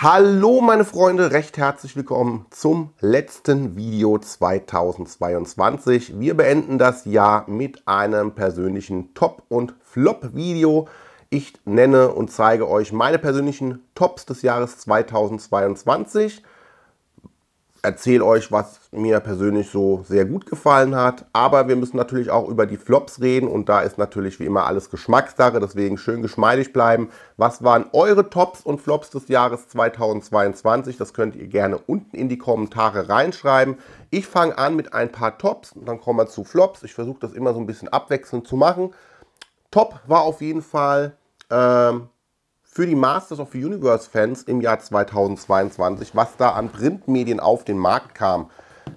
Hallo meine Freunde, recht herzlich willkommen zum letzten Video 2022. Wir beenden das Jahr mit einem persönlichen Top- und Flop-Video. Ich nenne und zeige euch meine persönlichen Tops des Jahres 2022 erzähle euch, was mir persönlich so sehr gut gefallen hat. Aber wir müssen natürlich auch über die Flops reden und da ist natürlich wie immer alles Geschmackssache, deswegen schön geschmeidig bleiben. Was waren eure Tops und Flops des Jahres 2022? Das könnt ihr gerne unten in die Kommentare reinschreiben. Ich fange an mit ein paar Tops und dann kommen wir zu Flops. Ich versuche das immer so ein bisschen abwechselnd zu machen. Top war auf jeden Fall ähm, für die Masters of the Universe-Fans im Jahr 2022, was da an Printmedien auf den Markt kam.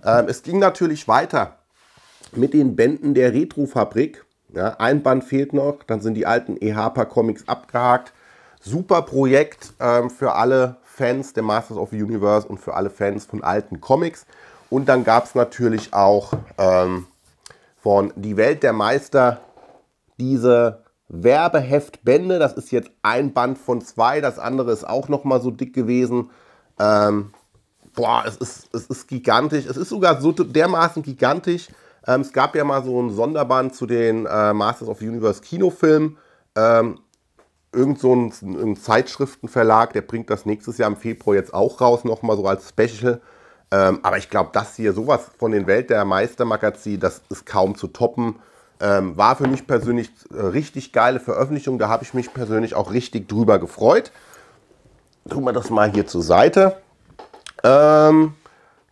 Ähm, es ging natürlich weiter mit den Bänden der Retrofabrik. Ja, ein Band fehlt noch, dann sind die alten EHPA-Comics abgehakt. Super Projekt ähm, für alle Fans der Masters of the Universe und für alle Fans von alten Comics. Und dann gab es natürlich auch ähm, von Die Welt der Meister diese Werbeheftbände. Das ist jetzt ein Band von zwei, das andere ist auch noch mal so dick gewesen. Ähm, boah, es ist, es ist gigantisch. Es ist sogar so dermaßen gigantisch. Ähm, es gab ja mal so ein Sonderband zu den äh, Masters of the Universe Kinofilmen. Ähm, irgend so ein, ein, Zeitschriftenverlag, der bringt das nächstes Jahr im Februar jetzt auch raus, nochmal so als Special. Ähm, aber ich glaube, das hier, sowas von den Welt der Meistermagazin, das ist kaum zu toppen. Ähm, war für mich persönlich äh, richtig geile Veröffentlichung. Da habe ich mich persönlich auch richtig drüber gefreut. Tun wir das mal hier zur Seite. Ähm,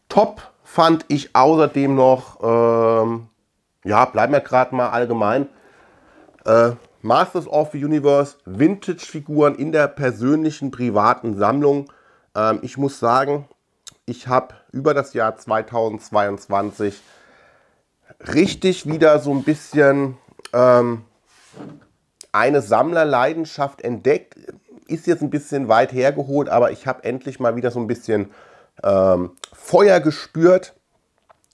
top fand ich außerdem noch, ähm, ja, bleiben wir gerade mal allgemein, äh, Masters of the Universe, Vintage-Figuren in der persönlichen privaten Sammlung. Ähm, ich muss sagen, ich habe über das Jahr 2022 richtig wieder so ein bisschen ähm, eine Sammlerleidenschaft entdeckt. Ist jetzt ein bisschen weit hergeholt, aber ich habe endlich mal wieder so ein bisschen ähm, Feuer gespürt.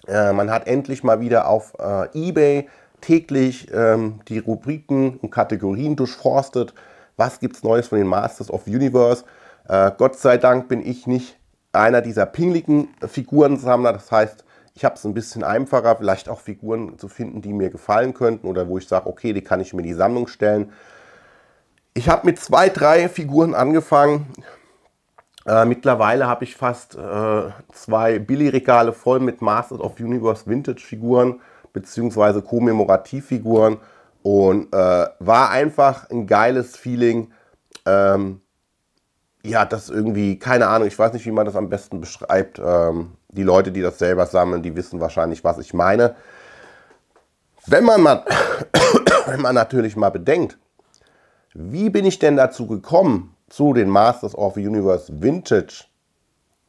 Äh, man hat endlich mal wieder auf äh, eBay täglich ähm, die Rubriken und Kategorien durchforstet. Was gibt es Neues von den Masters of Universe? Äh, Gott sei Dank bin ich nicht einer dieser pingligen Figurensammler. Das heißt, ich habe es ein bisschen einfacher, vielleicht auch Figuren zu finden, die mir gefallen könnten oder wo ich sage, okay, die kann ich mir in die Sammlung stellen. Ich habe mit zwei, drei Figuren angefangen. Äh, mittlerweile habe ich fast äh, zwei Billy-Regale voll mit Masters of Universe Vintage-Figuren bzw. Kommemorativfiguren und äh, war einfach ein geiles Feeling. Ähm, ja, das irgendwie, keine Ahnung, ich weiß nicht, wie man das am besten beschreibt. Ähm, die Leute, die das selber sammeln, die wissen wahrscheinlich, was ich meine. Wenn man, mal, wenn man natürlich mal bedenkt, wie bin ich denn dazu gekommen, zu den Masters of Universe Vintage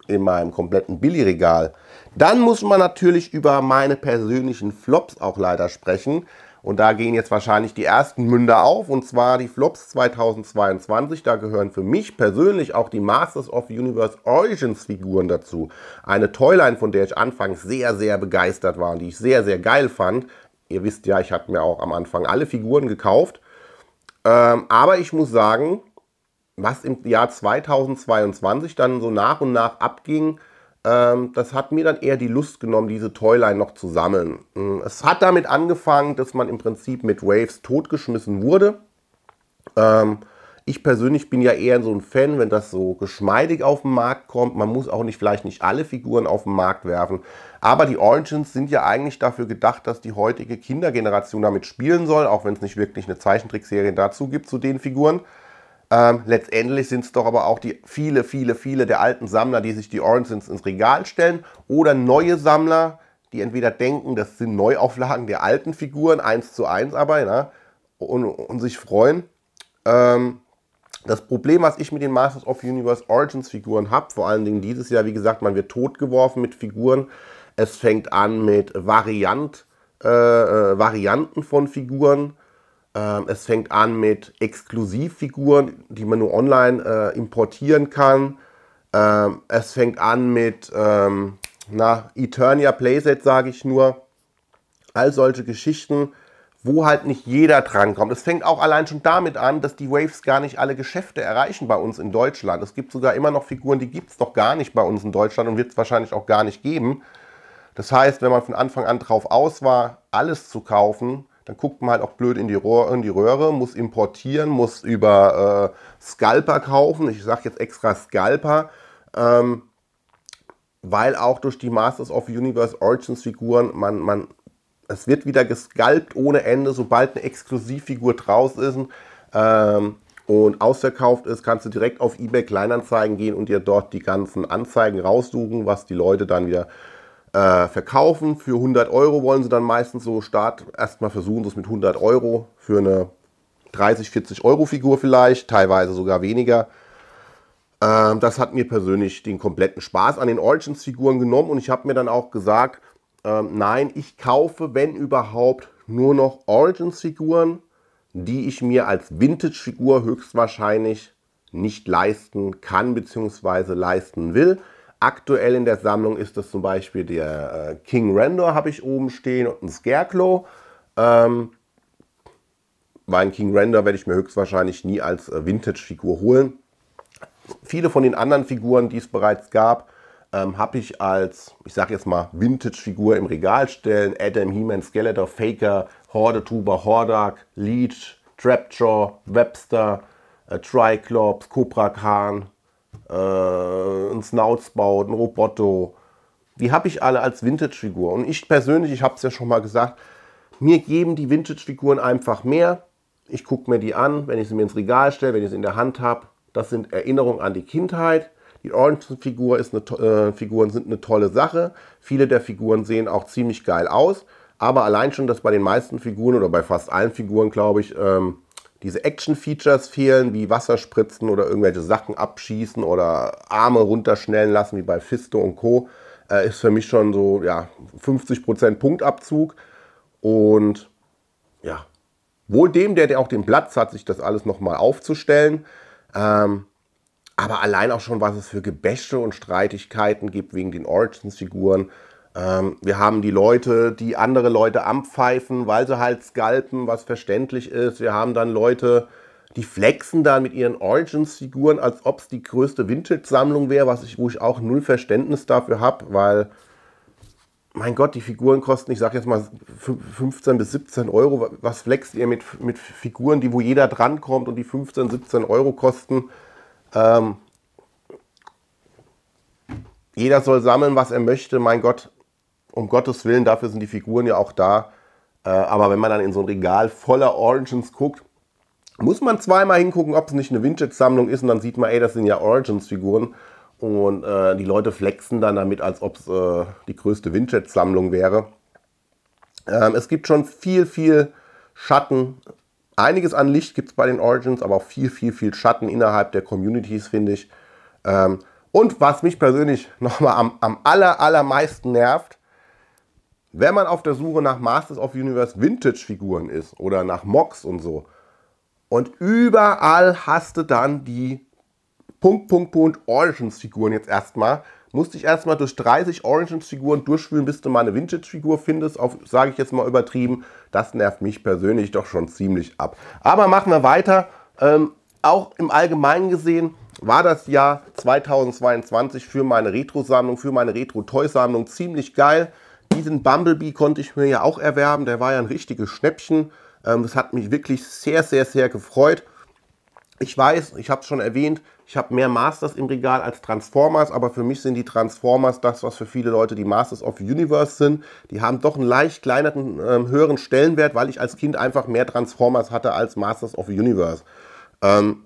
in meinem kompletten Billigregal, dann muss man natürlich über meine persönlichen Flops auch leider sprechen, und da gehen jetzt wahrscheinlich die ersten Münder auf, und zwar die Flops 2022. Da gehören für mich persönlich auch die Masters of Universe Origins Figuren dazu. Eine Toyline, von der ich anfangs sehr, sehr begeistert war und die ich sehr, sehr geil fand. Ihr wisst ja, ich hatte mir auch am Anfang alle Figuren gekauft. Ähm, aber ich muss sagen, was im Jahr 2022 dann so nach und nach abging, ähm, das hat mir dann eher die Lust genommen, diese Toyline noch zu sammeln. Mm, es hat damit angefangen, dass man im Prinzip mit Waves totgeschmissen wurde. Ähm, ich persönlich bin ja eher so ein Fan, wenn das so geschmeidig auf den Markt kommt. Man muss auch nicht vielleicht nicht alle Figuren auf den Markt werfen. Aber die Origins sind ja eigentlich dafür gedacht, dass die heutige Kindergeneration damit spielen soll, auch wenn es nicht wirklich eine Zeichentrickserie dazu gibt zu den Figuren. Ähm, letztendlich sind es doch aber auch die viele, viele, viele der alten Sammler, die sich die Origins ins Regal stellen oder neue Sammler, die entweder denken, das sind Neuauflagen der alten Figuren, eins zu eins aber, ja, und, und, sich freuen. Ähm, das Problem, was ich mit den Masters of Universe Origins Figuren habe, vor allen Dingen dieses Jahr, wie gesagt, man wird totgeworfen mit Figuren. Es fängt an mit Variant, äh, äh Varianten von Figuren ähm, es fängt an mit Exklusivfiguren, die man nur online äh, importieren kann. Ähm, es fängt an mit ähm, na, Eternia Playset, sage ich nur. All solche Geschichten, wo halt nicht jeder drankommt. Es fängt auch allein schon damit an, dass die Waves gar nicht alle Geschäfte erreichen bei uns in Deutschland. Es gibt sogar immer noch Figuren, die gibt es doch gar nicht bei uns in Deutschland und wird es wahrscheinlich auch gar nicht geben. Das heißt, wenn man von Anfang an drauf aus war, alles zu kaufen, dann guckt man halt auch blöd in die, Rohr, in die Röhre, muss importieren, muss über äh, Scalper kaufen. Ich sage jetzt extra Scalper, ähm, weil auch durch die Masters of Universe Origins Figuren man, man es wird wieder gescalpt ohne Ende, sobald eine Exklusivfigur draußen ist. Ähm, und ausverkauft ist, kannst du direkt auf eBay Kleinanzeigen gehen und dir dort die ganzen Anzeigen raussuchen, was die Leute dann wieder äh, verkaufen. Für 100 Euro wollen sie dann meistens so starten. erstmal versuchen, sie es mit 100 Euro für eine 30, 40 Euro Figur vielleicht, teilweise sogar weniger. Ähm, das hat mir persönlich den kompletten Spaß an den Origins-Figuren genommen und ich habe mir dann auch gesagt, ähm, nein, ich kaufe, wenn überhaupt, nur noch Origins-Figuren, die ich mir als Vintage-Figur höchstwahrscheinlich nicht leisten kann bzw. leisten will. Aktuell in der Sammlung ist das zum Beispiel der äh, King Randor habe ich oben stehen und ein Scarecrow. Ähm, weil King Render werde ich mir höchstwahrscheinlich nie als äh, Vintage-Figur holen. Viele von den anderen Figuren, die es bereits gab, ähm, habe ich als, ich sage jetzt mal, Vintage-Figur im Regal stellen. Adam, He-Man, Skeletor, Faker, Horde, Tuber, Hordak, Leech, Trapjaw, Webster, äh, Triclops, Cobra Khan, äh, einen Snouts baut, Roboto. Die habe ich alle als Vintage-Figur. Und ich persönlich, ich habe es ja schon mal gesagt, mir geben die Vintage-Figuren einfach mehr. Ich gucke mir die an, wenn ich sie mir ins Regal stelle, wenn ich sie in der Hand habe. Das sind Erinnerungen an die Kindheit. Die Orange-Figur eine, äh, Figuren sind eine tolle Sache. Viele der Figuren sehen auch ziemlich geil aus. Aber allein schon, dass bei den meisten Figuren oder bei fast allen Figuren, glaube ich, ähm, diese Action-Features fehlen, wie Wasserspritzen oder irgendwelche Sachen abschießen oder Arme runterschnellen lassen, wie bei Fisto und Co., äh, ist für mich schon so ja, 50% Punktabzug. Und ja, wohl dem, der, der auch den Platz hat, sich das alles nochmal aufzustellen. Ähm, aber allein auch schon, was es für Gebäsche und Streitigkeiten gibt wegen den Origins-Figuren. Ähm, wir haben die Leute, die andere Leute anpfeifen, weil sie halt scalpen, was verständlich ist. Wir haben dann Leute, die flexen dann mit ihren Origins-Figuren, als ob es die größte Vintage-Sammlung wäre, ich, wo ich auch null Verständnis dafür habe, weil, mein Gott, die Figuren kosten, ich sag jetzt mal 15 bis 17 Euro. Was flext ihr mit, mit Figuren, die wo jeder drankommt und die 15, 17 Euro kosten? Ähm, jeder soll sammeln, was er möchte. Mein Gott, um Gottes Willen, dafür sind die Figuren ja auch da. Äh, aber wenn man dann in so ein Regal voller Origins guckt, muss man zweimal hingucken, ob es nicht eine Vintage-Sammlung ist und dann sieht man, ey, das sind ja Origins-Figuren. Und äh, die Leute flexen dann damit, als ob es äh, die größte Vintage-Sammlung wäre. Ähm, es gibt schon viel, viel Schatten. Einiges an Licht gibt es bei den Origins, aber auch viel, viel, viel Schatten innerhalb der Communities, finde ich. Ähm, und was mich persönlich nochmal am, am aller, allermeisten nervt, wenn man auf der Suche nach Masters of Universe Vintage-Figuren ist oder nach Mocs und so, und überall hast du dann die Punkt, Punkt, Punkt Origins-Figuren jetzt erstmal. Musste ich erstmal durch 30 Origins-Figuren durchspülen, bis du mal eine Vintage-Figur findest, auf, sage ich jetzt mal übertrieben. Das nervt mich persönlich doch schon ziemlich ab. Aber machen wir weiter. Ähm, auch im Allgemeinen gesehen war das Jahr 2022 für meine Retro-Sammlung, für meine Retro-Toy-Sammlung ziemlich geil. Diesen Bumblebee konnte ich mir ja auch erwerben. Der war ja ein richtiges Schnäppchen. Ähm, das hat mich wirklich sehr, sehr, sehr gefreut. Ich weiß, ich habe es schon erwähnt, ich habe mehr Masters im Regal als Transformers, aber für mich sind die Transformers das, was für viele Leute die Masters of Universe sind. Die haben doch einen leicht kleineren, ähm, höheren Stellenwert, weil ich als Kind einfach mehr Transformers hatte als Masters of Universe. Ähm,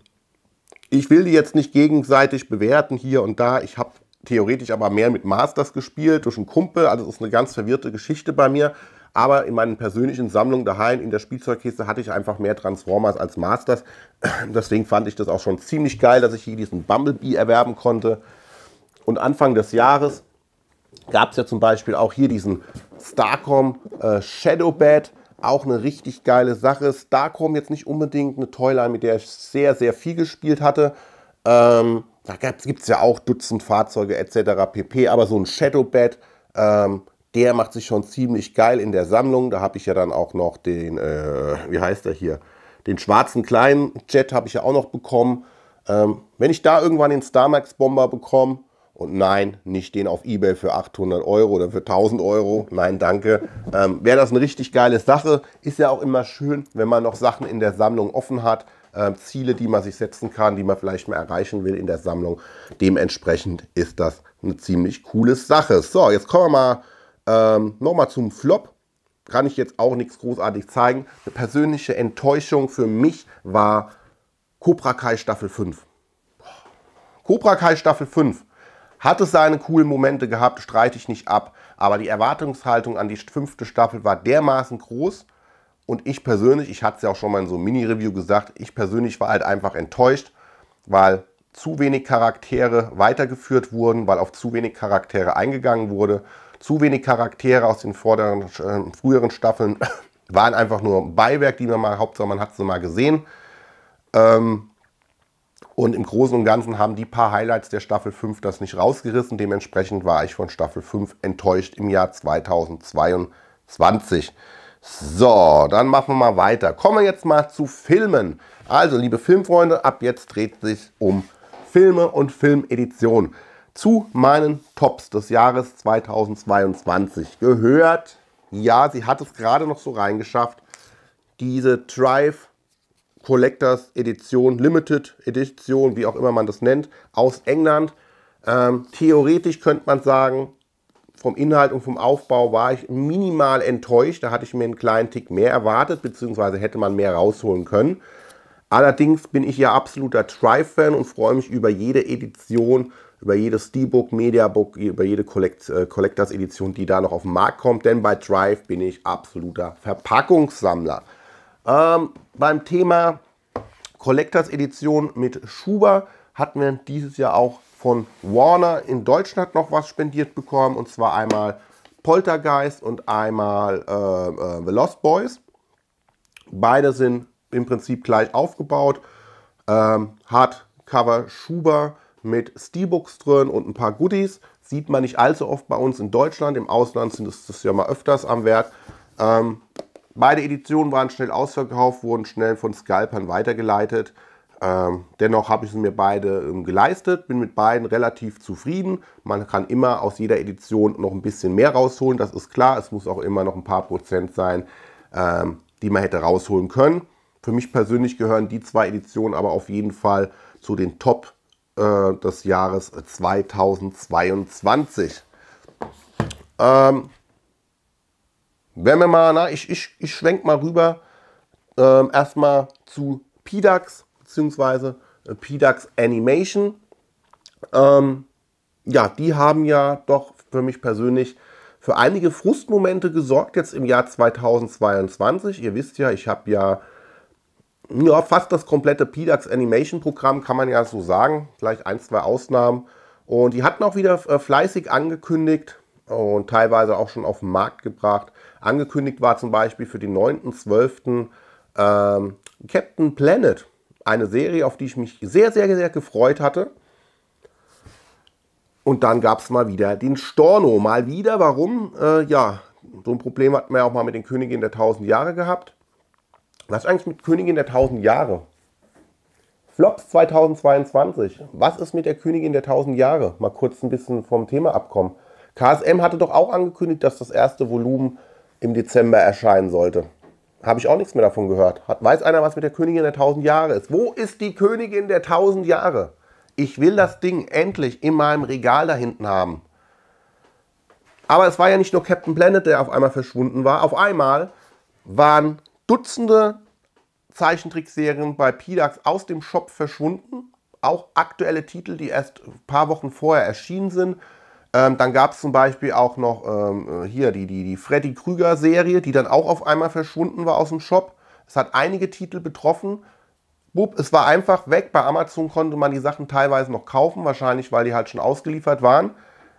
ich will die jetzt nicht gegenseitig bewerten hier und da. Ich habe theoretisch aber mehr mit Masters gespielt, durch einen Kumpel. Also das ist eine ganz verwirrte Geschichte bei mir. Aber in meinen persönlichen Sammlungen daheim in der Spielzeugkiste hatte ich einfach mehr Transformers als Masters. Deswegen fand ich das auch schon ziemlich geil, dass ich hier diesen Bumblebee erwerben konnte. Und Anfang des Jahres gab es ja zum Beispiel auch hier diesen Starcom äh, Shadow Bat. Auch eine richtig geile Sache. Starcom jetzt nicht unbedingt eine Toyline, mit der ich sehr, sehr viel gespielt hatte. Ähm, da gibt es ja auch Dutzend Fahrzeuge etc. pp. Aber so ein Shadowbed, ähm, der macht sich schon ziemlich geil in der Sammlung. Da habe ich ja dann auch noch den, äh, wie heißt der hier? Den schwarzen kleinen Jet habe ich ja auch noch bekommen. Ähm, wenn ich da irgendwann den Starmax Bomber bekomme, und nein, nicht den auf Ebay für 800 Euro oder für 1000 Euro. Nein, danke. Ähm, Wäre das eine richtig geile Sache. Ist ja auch immer schön, wenn man noch Sachen in der Sammlung offen hat. Äh, Ziele, die man sich setzen kann, die man vielleicht mal erreichen will in der Sammlung. Dementsprechend ist das eine ziemlich coole Sache. So, jetzt kommen wir mal ähm, nochmal zum Flop. Kann ich jetzt auch nichts großartig zeigen. Eine persönliche Enttäuschung für mich war Cobra Kai Staffel 5. Cobra Kai Staffel 5 hat es seine coolen Momente gehabt, streite ich nicht ab. Aber die Erwartungshaltung an die fünfte Staffel war dermaßen groß. Und ich persönlich, ich hatte es ja auch schon mal in so einem Mini-Review gesagt, ich persönlich war halt einfach enttäuscht, weil zu wenig Charaktere weitergeführt wurden, weil auf zu wenig Charaktere eingegangen wurde. Zu wenig Charaktere aus den vorderen, äh, früheren Staffeln waren einfach nur Beiwerk, die man mal, Hauptsache man hat sie mal gesehen. Ähm, und im Großen und Ganzen haben die paar Highlights der Staffel 5 das nicht rausgerissen. Dementsprechend war ich von Staffel 5 enttäuscht im Jahr 2022. So, dann machen wir mal weiter. Kommen wir jetzt mal zu Filmen. Also, liebe Filmfreunde, ab jetzt dreht sich um Filme und Filmedition. Zu meinen Tops des Jahres 2022 gehört, ja, sie hat es gerade noch so reingeschafft, diese Drive Collectors Edition, Limited Edition, wie auch immer man das nennt, aus England. Ähm, theoretisch könnte man sagen, vom Inhalt und vom Aufbau war ich minimal enttäuscht. Da hatte ich mir einen kleinen Tick mehr erwartet, beziehungsweise hätte man mehr rausholen können. Allerdings bin ich ja absoluter Try-Fan und freue mich über jede Edition, über jedes Steelbook, Mediabook, über jede Collect äh, Collectors Edition, die da noch auf den Markt kommt. Denn bei Drive bin ich absoluter Verpackungssammler. Ähm, beim Thema Collectors Edition mit Schuber hatten wir dieses Jahr auch von Warner in Deutschland noch was spendiert bekommen. Und zwar einmal Poltergeist und einmal äh, äh, The Lost Boys. Beide sind im Prinzip gleich aufgebaut. Ähm, Cover Schuber mit Steelbooks drin und ein paar Goodies. Sieht man nicht allzu oft bei uns in Deutschland. Im Ausland sind es das ja mal öfters am Wert. Ähm, Beide Editionen waren schnell ausverkauft, wurden schnell von Scalpern weitergeleitet. Ähm, dennoch habe ich sie mir beide ähm, geleistet, bin mit beiden relativ zufrieden. Man kann immer aus jeder Edition noch ein bisschen mehr rausholen, das ist klar. Es muss auch immer noch ein paar Prozent sein, ähm, die man hätte rausholen können. Für mich persönlich gehören die zwei Editionen aber auf jeden Fall zu den Top äh, des Jahres 2022. Äh, ähm, wenn wir mal, na, ich, ich, ich schwenk mal rüber ähm, erstmal zu PDAX bzw. PDAX Animation. Ähm, ja, die haben ja doch für mich persönlich für einige Frustmomente gesorgt jetzt im Jahr 2022. Ihr wisst ja, ich habe ja, ja fast das komplette PDAX Animation Programm, kann man ja so sagen. Vielleicht ein, zwei Ausnahmen. Und die hatten auch wieder äh, fleißig angekündigt und teilweise auch schon auf den Markt gebracht, Angekündigt war zum Beispiel für den 9.12. Ähm, Captain Planet. Eine Serie, auf die ich mich sehr, sehr, sehr gefreut hatte. Und dann gab es mal wieder den Storno. Mal wieder, warum? Äh, ja, so ein Problem hatten wir auch mal mit den Königin der 1000 Jahre gehabt. Was ist eigentlich mit Königin der 1000 Jahre? Flops 2022. Was ist mit der Königin der 1000 Jahre? Mal kurz ein bisschen vom Thema abkommen. KSM hatte doch auch angekündigt, dass das erste Volumen im Dezember erscheinen sollte. Habe ich auch nichts mehr davon gehört. Hat, weiß einer, was mit der Königin der tausend Jahre ist? Wo ist die Königin der tausend Jahre? Ich will das Ding endlich in meinem Regal da hinten haben. Aber es war ja nicht nur Captain Planet, der auf einmal verschwunden war. Auf einmal waren Dutzende Zeichentrickserien bei Pidax aus dem Shop verschwunden. Auch aktuelle Titel, die erst ein paar Wochen vorher erschienen sind, ähm, dann gab es zum Beispiel auch noch ähm, äh, hier die, die, die Freddy Krüger-Serie, die dann auch auf einmal verschwunden war aus dem Shop. Es hat einige Titel betroffen. Bub, es war einfach weg. Bei Amazon konnte man die Sachen teilweise noch kaufen, wahrscheinlich weil die halt schon ausgeliefert waren.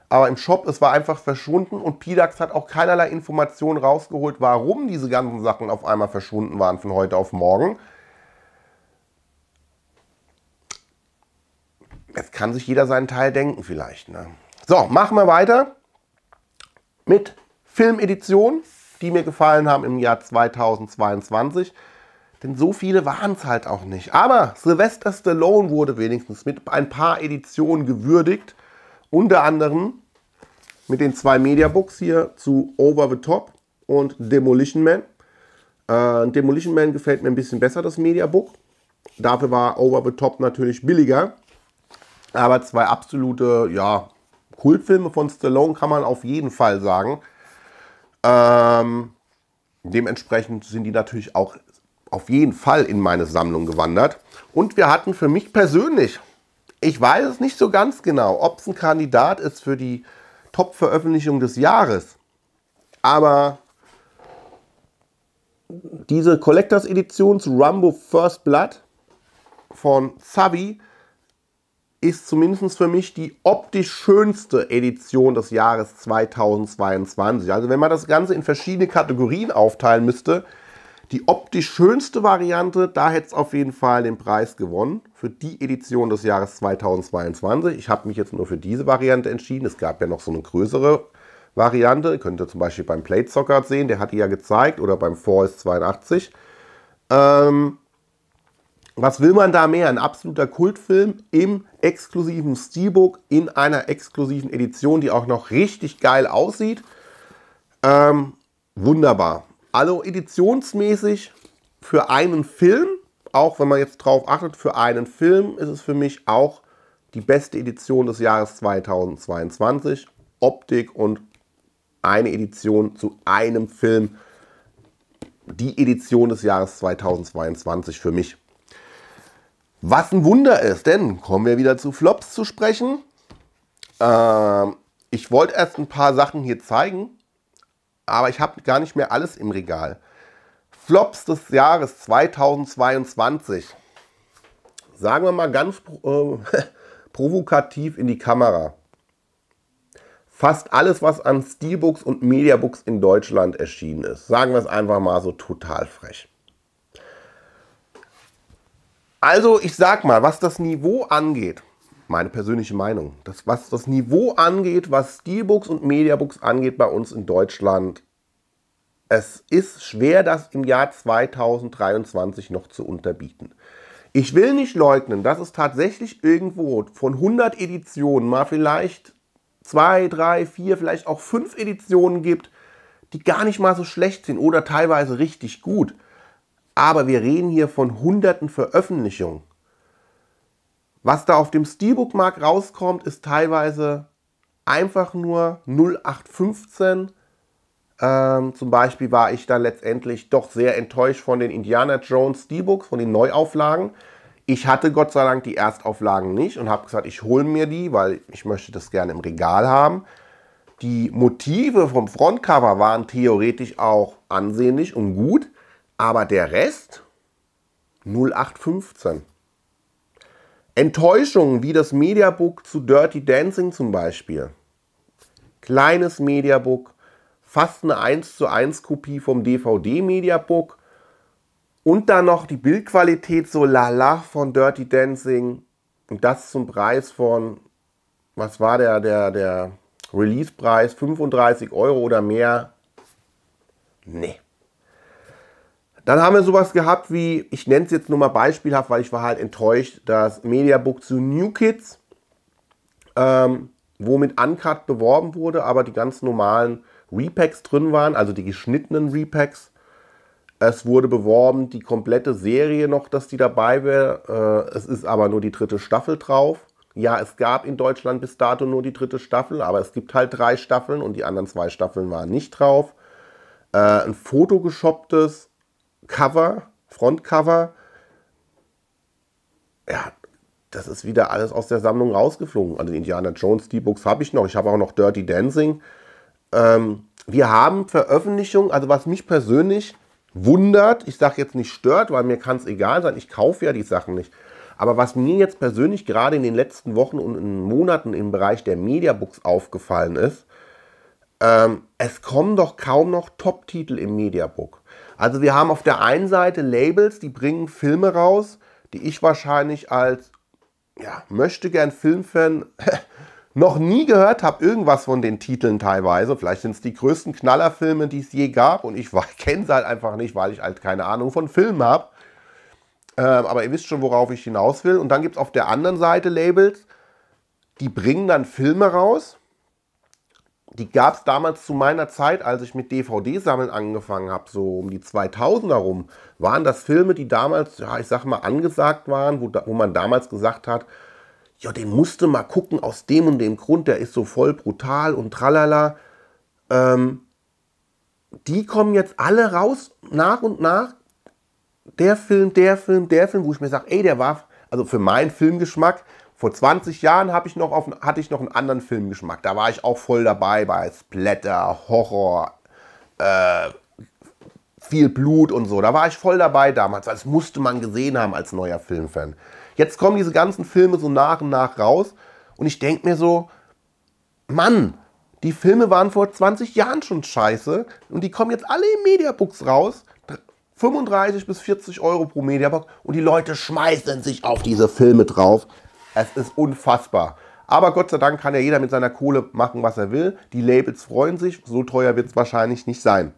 Aber im Shop, es war einfach verschwunden und Pidax hat auch keinerlei Informationen rausgeholt, warum diese ganzen Sachen auf einmal verschwunden waren von heute auf morgen. Jetzt kann sich jeder seinen Teil denken vielleicht. Ne? So, machen wir weiter mit Filmeditionen, die mir gefallen haben im Jahr 2022. Denn so viele waren es halt auch nicht. Aber Sylvester Stallone wurde wenigstens mit ein paar Editionen gewürdigt. Unter anderem mit den zwei Mediabooks hier zu Over the Top und Demolition Man. Äh, Demolition Man gefällt mir ein bisschen besser, das Mediabook. Dafür war Over the Top natürlich billiger. Aber zwei absolute, ja, Kultfilme von Stallone kann man auf jeden Fall sagen. Ähm, dementsprechend sind die natürlich auch auf jeden Fall in meine Sammlung gewandert. Und wir hatten für mich persönlich, ich weiß es nicht so ganz genau, ob es ein Kandidat ist für die Top-Veröffentlichung des Jahres. Aber diese Collectors Edition zu Rambo First Blood von Savi ist zumindest für mich die optisch schönste Edition des Jahres 2022. Also wenn man das Ganze in verschiedene Kategorien aufteilen müsste, die optisch schönste Variante, da hätte es auf jeden Fall den Preis gewonnen für die Edition des Jahres 2022. Ich habe mich jetzt nur für diese Variante entschieden. Es gab ja noch so eine größere Variante. Ihr könnt ihr zum Beispiel beim Plate Soccer sehen, der hat die ja gezeigt, oder beim Force 82. Ähm, was will man da mehr? Ein absoluter Kultfilm im exklusiven Steelbook, in einer exklusiven Edition, die auch noch richtig geil aussieht. Ähm, wunderbar. Also editionsmäßig für einen Film, auch wenn man jetzt drauf achtet, für einen Film ist es für mich auch die beste Edition des Jahres 2022. Optik und eine Edition zu einem Film. Die Edition des Jahres 2022 für mich. Was ein Wunder ist, denn kommen wir wieder zu Flops zu sprechen. Ähm, ich wollte erst ein paar Sachen hier zeigen, aber ich habe gar nicht mehr alles im Regal. Flops des Jahres 2022. Sagen wir mal ganz äh, provokativ in die Kamera. Fast alles, was an Steelbooks und Mediabooks in Deutschland erschienen ist, sagen wir es einfach mal so total frech. Also ich sag mal, was das Niveau angeht, meine persönliche Meinung, das, was das Niveau angeht, was Steelbooks und Mediabooks angeht bei uns in Deutschland, es ist schwer, das im Jahr 2023 noch zu unterbieten. Ich will nicht leugnen, dass es tatsächlich irgendwo von 100 Editionen mal vielleicht 2, 3, 4, vielleicht auch 5 Editionen gibt, die gar nicht mal so schlecht sind oder teilweise richtig gut. Aber wir reden hier von hunderten Veröffentlichungen. Was da auf dem Steelbook-Markt rauskommt, ist teilweise einfach nur 0815. Ähm, zum Beispiel war ich dann letztendlich doch sehr enttäuscht von den Indiana Jones Steelbooks, von den Neuauflagen. Ich hatte Gott sei Dank die Erstauflagen nicht und habe gesagt, ich hole mir die, weil ich möchte das gerne im Regal haben. Die Motive vom Frontcover waren theoretisch auch ansehnlich und gut. Aber der Rest 0815. Enttäuschungen wie das Mediabook zu Dirty Dancing zum Beispiel. Kleines Mediabook, fast eine 1 zu 1 Kopie vom DVD Mediabook und dann noch die Bildqualität so lala von Dirty Dancing und das zum Preis von, was war der, der, der Releasepreis, 35 Euro oder mehr. Nee. Dann haben wir sowas gehabt wie, ich nenne es jetzt nur mal beispielhaft, weil ich war halt enttäuscht, das Mediabook zu New Kids, ähm, womit Uncut beworben wurde, aber die ganz normalen Repacks drin waren, also die geschnittenen Repacks. Es wurde beworben, die komplette Serie noch, dass die dabei wäre. Äh, es ist aber nur die dritte Staffel drauf. Ja, es gab in Deutschland bis dato nur die dritte Staffel, aber es gibt halt drei Staffeln und die anderen zwei Staffeln waren nicht drauf. Äh, ein fotogeshopptes Cover, Frontcover. Ja, das ist wieder alles aus der Sammlung rausgeflogen. Also Indiana Jones, die Books habe ich noch. Ich habe auch noch Dirty Dancing. Ähm, wir haben Veröffentlichungen, also was mich persönlich wundert, ich sage jetzt nicht stört, weil mir kann es egal sein, ich kaufe ja die Sachen nicht. Aber was mir jetzt persönlich gerade in den letzten Wochen und Monaten im Bereich der Mediabooks aufgefallen ist, ähm, es kommen doch kaum noch Top-Titel im Mediabook. Also wir haben auf der einen Seite Labels, die bringen Filme raus, die ich wahrscheinlich als ja, möchte gern Filmfan noch nie gehört habe, irgendwas von den Titeln teilweise. Vielleicht sind es die größten Knallerfilme, die es je gab und ich kenne es halt einfach nicht, weil ich halt keine Ahnung von Filmen habe. Ähm, aber ihr wisst schon, worauf ich hinaus will. Und dann gibt es auf der anderen Seite Labels, die bringen dann Filme raus die gab es damals zu meiner Zeit, als ich mit DVD-Sammeln angefangen habe, so um die 2000er rum, waren das Filme, die damals, ja, ich sag mal, angesagt waren, wo, wo man damals gesagt hat, ja, den musste mal gucken aus dem und dem Grund, der ist so voll brutal und tralala. Ähm, die kommen jetzt alle raus, nach und nach. Der Film, der Film, der Film, wo ich mir sage, ey, der war, also für meinen Filmgeschmack, vor 20 Jahren ich noch auf, hatte ich noch einen anderen Filmgeschmack. Da war ich auch voll dabei bei Splatter, Horror, äh, viel Blut und so. Da war ich voll dabei damals. Das musste man gesehen haben als neuer Filmfan. Jetzt kommen diese ganzen Filme so nach und nach raus und ich denke mir so, Mann, die Filme waren vor 20 Jahren schon scheiße und die kommen jetzt alle in Mediabooks raus. 35 bis 40 Euro pro Mediabook. und die Leute schmeißen sich auf diese Filme drauf es ist unfassbar. Aber Gott sei Dank kann ja jeder mit seiner Kohle machen, was er will. Die Labels freuen sich, so teuer wird es wahrscheinlich nicht sein.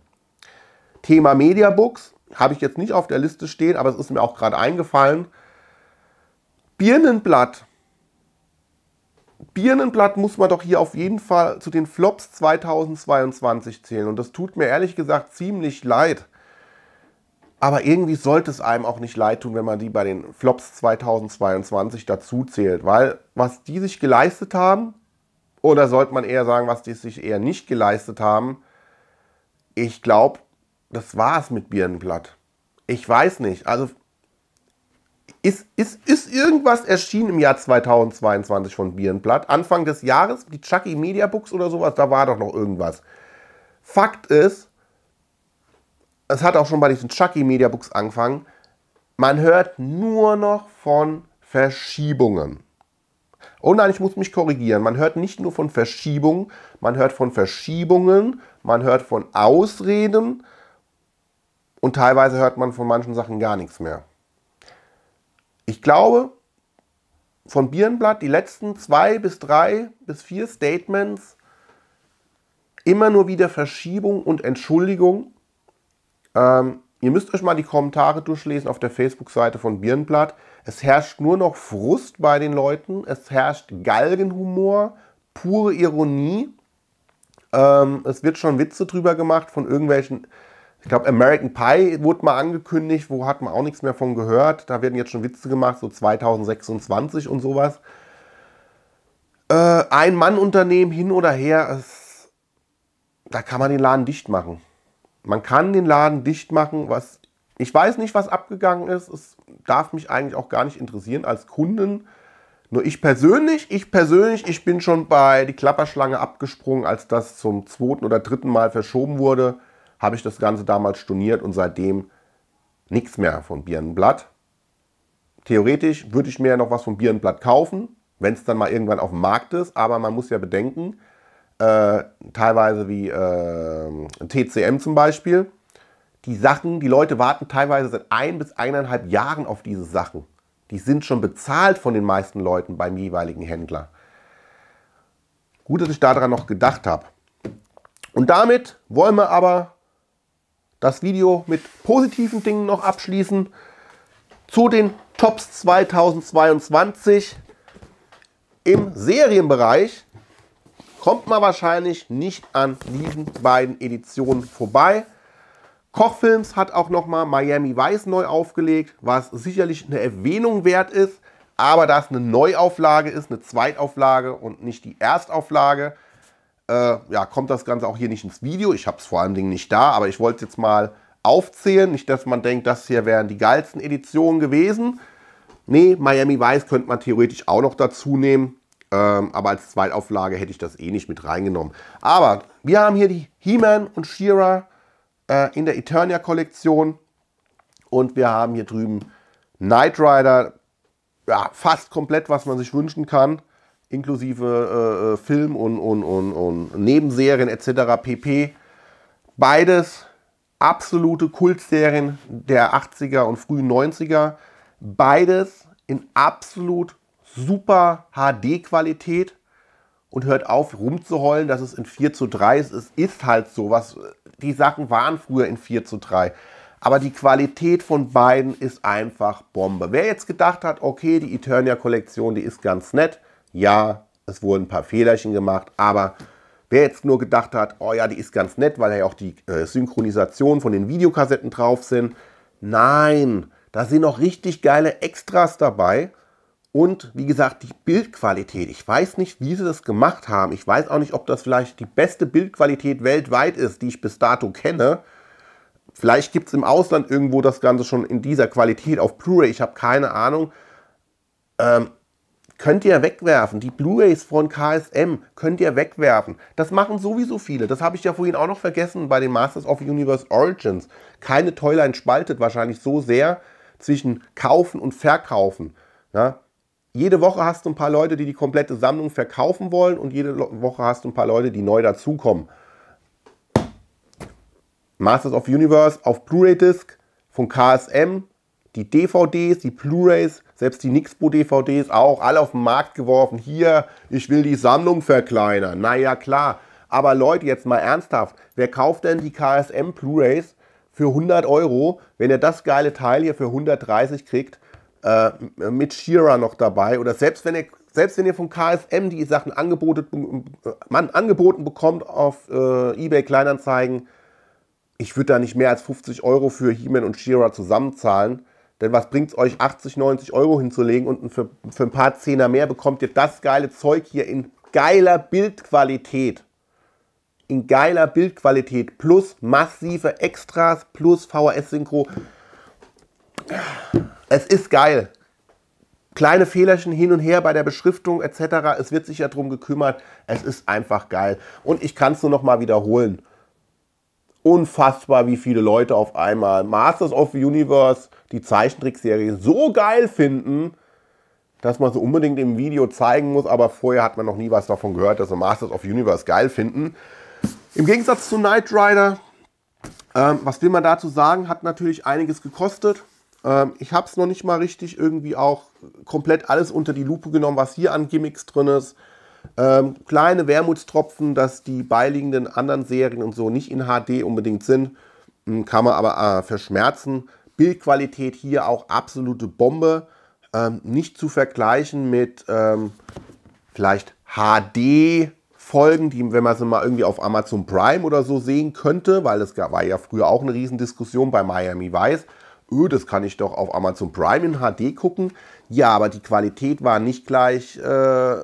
Thema Mediabooks habe ich jetzt nicht auf der Liste stehen, aber es ist mir auch gerade eingefallen. Birnenblatt. Birnenblatt muss man doch hier auf jeden Fall zu den Flops 2022 zählen. Und das tut mir ehrlich gesagt ziemlich leid. Aber irgendwie sollte es einem auch nicht leid tun, wenn man die bei den Flops 2022 dazu zählt, weil was die sich geleistet haben, oder sollte man eher sagen, was die sich eher nicht geleistet haben, ich glaube, das war es mit Birnenblatt. Ich weiß nicht. Also ist, ist, ist irgendwas erschienen im Jahr 2022 von Birnenblatt? Anfang des Jahres, die Chucky Media Books oder sowas, da war doch noch irgendwas. Fakt ist, es hat auch schon bei diesen Chucky Media Books angefangen, man hört nur noch von Verschiebungen. Oh nein, ich muss mich korrigieren. Man hört nicht nur von Verschiebungen, man hört von Verschiebungen, man hört von Ausreden und teilweise hört man von manchen Sachen gar nichts mehr. Ich glaube, von Birnblatt die letzten zwei bis drei bis vier Statements immer nur wieder Verschiebung und Entschuldigung ähm, ihr müsst euch mal die Kommentare durchlesen auf der Facebook-Seite von Birnblatt. Es herrscht nur noch Frust bei den Leuten. Es herrscht Galgenhumor, pure Ironie. Ähm, es wird schon Witze drüber gemacht von irgendwelchen. Ich glaube, American Pie wurde mal angekündigt, wo hat man auch nichts mehr von gehört. Da werden jetzt schon Witze gemacht, so 2026 und sowas. Äh, Ein-Mann-Unternehmen hin oder her, es, da kann man den Laden dicht machen. Man kann den Laden dicht machen, was ich weiß nicht, was abgegangen ist. Es darf mich eigentlich auch gar nicht interessieren als Kunden. Nur ich persönlich, ich persönlich, ich bin schon bei die Klapperschlange abgesprungen, als das zum zweiten oder dritten Mal verschoben wurde, habe ich das Ganze damals storniert und seitdem nichts mehr von Birnenblatt. Theoretisch würde ich mir ja noch was von Birnenblatt kaufen, wenn es dann mal irgendwann auf dem Markt ist, aber man muss ja bedenken, äh, teilweise wie äh, TCM zum Beispiel. Die Sachen, die Leute warten teilweise seit ein bis eineinhalb Jahren auf diese Sachen. Die sind schon bezahlt von den meisten Leuten beim jeweiligen Händler. Gut, dass ich daran noch gedacht habe. Und damit wollen wir aber das Video mit positiven Dingen noch abschließen. Zu den Tops 2022 im Serienbereich kommt man wahrscheinlich nicht an diesen beiden Editionen vorbei. Kochfilms hat auch nochmal Miami Vice neu aufgelegt, was sicherlich eine Erwähnung wert ist. Aber da es eine Neuauflage ist, eine Zweitauflage und nicht die Erstauflage, äh, ja, kommt das Ganze auch hier nicht ins Video. Ich habe es vor allen Dingen nicht da, aber ich wollte es jetzt mal aufzählen. Nicht, dass man denkt, das hier wären die geilsten Editionen gewesen. Nee, Miami Vice könnte man theoretisch auch noch dazu nehmen. Ähm, aber als Zweitauflage hätte ich das eh nicht mit reingenommen. Aber wir haben hier die He-Man und She-Ra äh, in der Eternia-Kollektion. Und wir haben hier drüben Knight Rider. Ja, fast komplett, was man sich wünschen kann. Inklusive äh, äh Film und, und, und, und Nebenserien etc. pp. Beides absolute Kultserien der 80er und frühen 90er. Beides in absolut super HD-Qualität und hört auf rumzuheulen, dass es in 4 zu 3 ist. Es ist halt so, was die Sachen waren früher in 4 zu 3. Aber die Qualität von beiden ist einfach Bombe. Wer jetzt gedacht hat, okay, die Eternia-Kollektion, die ist ganz nett. Ja, es wurden ein paar Fehlerchen gemacht, aber wer jetzt nur gedacht hat, oh ja, die ist ganz nett, weil ja auch die äh, Synchronisation von den Videokassetten drauf sind. Nein, da sind noch richtig geile Extras dabei. Und wie gesagt, die Bildqualität. Ich weiß nicht, wie sie das gemacht haben. Ich weiß auch nicht, ob das vielleicht die beste Bildqualität weltweit ist, die ich bis dato kenne. Vielleicht gibt es im Ausland irgendwo das Ganze schon in dieser Qualität auf Blu-ray. Ich habe keine Ahnung. Ähm, könnt ihr wegwerfen. Die Blu-rays von KSM könnt ihr wegwerfen. Das machen sowieso viele. Das habe ich ja vorhin auch noch vergessen bei den Masters of Universe Origins. Keine Toyline spaltet wahrscheinlich so sehr zwischen kaufen und verkaufen. Ja? jede Woche hast du ein paar Leute, die die komplette Sammlung verkaufen wollen und jede Woche hast du ein paar Leute, die neu dazukommen. Masters of Universe auf Blu-ray-Disc von KSM, die DVDs, die Blu-rays, selbst die Nixpo-DVDs auch, alle auf den Markt geworfen. Hier, ich will die Sammlung verkleinern. Naja, klar. Aber Leute, jetzt mal ernsthaft, wer kauft denn die KSM Blu-rays für 100 Euro, wenn er das geile Teil hier für 130 kriegt? äh, mit Shearer noch dabei oder selbst wenn ihr selbst wenn ihr von KSM die Sachen angeboten, man, angeboten bekommt auf äh, eBay Kleinanzeigen, ich würde da nicht mehr als 50 Euro für He-Man und she zusammenzahlen. Denn was bringt es euch, 80, 90 Euro hinzulegen und für, für ein paar Zehner mehr bekommt ihr das geile Zeug hier in geiler Bildqualität. In geiler Bildqualität plus massive Extras plus VHS-Synchro. Es ist geil. Kleine Fehlerchen hin und her bei der Beschriftung etc. Es wird sich ja drum gekümmert. Es ist einfach geil. Und ich kann es nur noch mal wiederholen. Unfassbar, wie viele Leute auf einmal Masters of the Universe, die Zeichentrickserie, so geil finden, dass man so unbedingt im Video zeigen muss, aber vorher hat man noch nie was davon gehört, dass sie Masters of Universe geil finden. Im Gegensatz zu Knight Rider, ähm, was will man dazu sagen, hat natürlich einiges gekostet. Ähm, ich habe es noch nicht mal richtig irgendwie auch komplett alles unter die Lupe genommen, was hier an Gimmicks drin ist. Ähm, kleine Wermutstropfen, dass die beiliegenden anderen Serien und so nicht in HD unbedingt sind, hm, kann man aber äh, verschmerzen. Bildqualität hier auch absolute Bombe. Ähm, nicht zu vergleichen mit ähm, vielleicht HD-Folgen, die, wenn man sie mal irgendwie auf Amazon Prime oder so sehen könnte, weil es war ja früher auch eine Riesendiskussion bei Miami Vice, öh, das kann ich doch auf Amazon Prime in HD gucken. Ja, aber die Qualität war nicht gleich. Äh,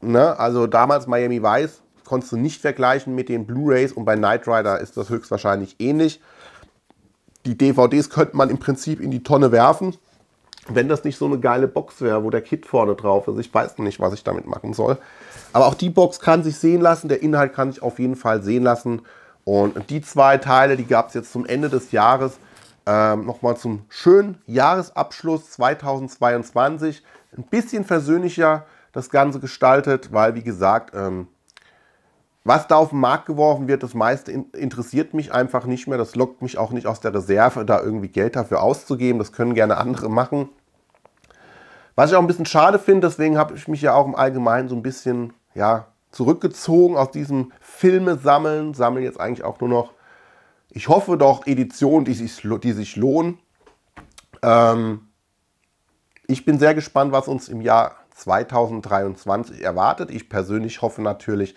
ne? Also damals Miami Vice konntest du nicht vergleichen mit den Blu-rays und bei Knight Rider ist das höchstwahrscheinlich ähnlich. Die DVDs könnte man im Prinzip in die Tonne werfen, wenn das nicht so eine geile Box wäre, wo der Kit vorne drauf ist. Ich weiß noch nicht, was ich damit machen soll. Aber auch die Box kann sich sehen lassen, der Inhalt kann sich auf jeden Fall sehen lassen. Und die zwei Teile, die gab es jetzt zum Ende des Jahres. Ähm, Nochmal zum schönen Jahresabschluss 2022. Ein bisschen versöhnlicher das Ganze gestaltet, weil wie gesagt, ähm, was da auf den Markt geworfen wird, das meiste interessiert mich einfach nicht mehr. Das lockt mich auch nicht aus der Reserve, da irgendwie Geld dafür auszugeben. Das können gerne andere machen. Was ich auch ein bisschen schade finde, deswegen habe ich mich ja auch im Allgemeinen so ein bisschen ja, zurückgezogen aus diesem Filme sammeln. Sammle jetzt eigentlich auch nur noch ich hoffe doch, Editionen, die sich, die sich lohnen. Ähm, ich bin sehr gespannt, was uns im Jahr 2023 erwartet. Ich persönlich hoffe natürlich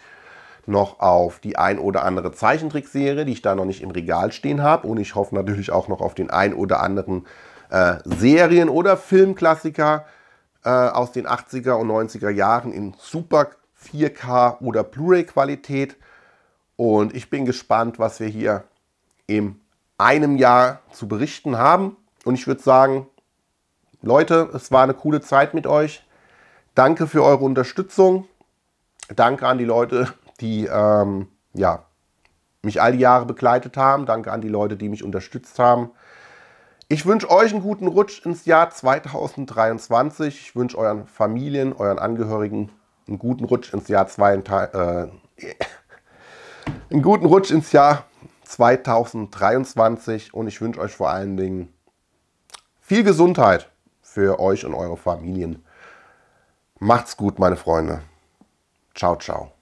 noch auf die ein oder andere Zeichentrickserie, die ich da noch nicht im Regal stehen habe. Und ich hoffe natürlich auch noch auf den ein oder anderen äh, Serien- oder Filmklassiker äh, aus den 80er und 90er Jahren in super 4K oder Blu-ray-Qualität. Und ich bin gespannt, was wir hier in einem Jahr zu berichten haben. Und ich würde sagen, Leute, es war eine coole Zeit mit euch. Danke für eure Unterstützung. Danke an die Leute, die ähm, ja, mich all die Jahre begleitet haben. Danke an die Leute, die mich unterstützt haben. Ich wünsche euch einen guten Rutsch ins Jahr 2023. Ich wünsche euren Familien, euren Angehörigen einen guten Rutsch ins Jahr 2023. Äh, einen guten Rutsch ins Jahr 2023 und ich wünsche euch vor allen Dingen viel Gesundheit für euch und eure Familien. Macht's gut, meine Freunde. Ciao, ciao.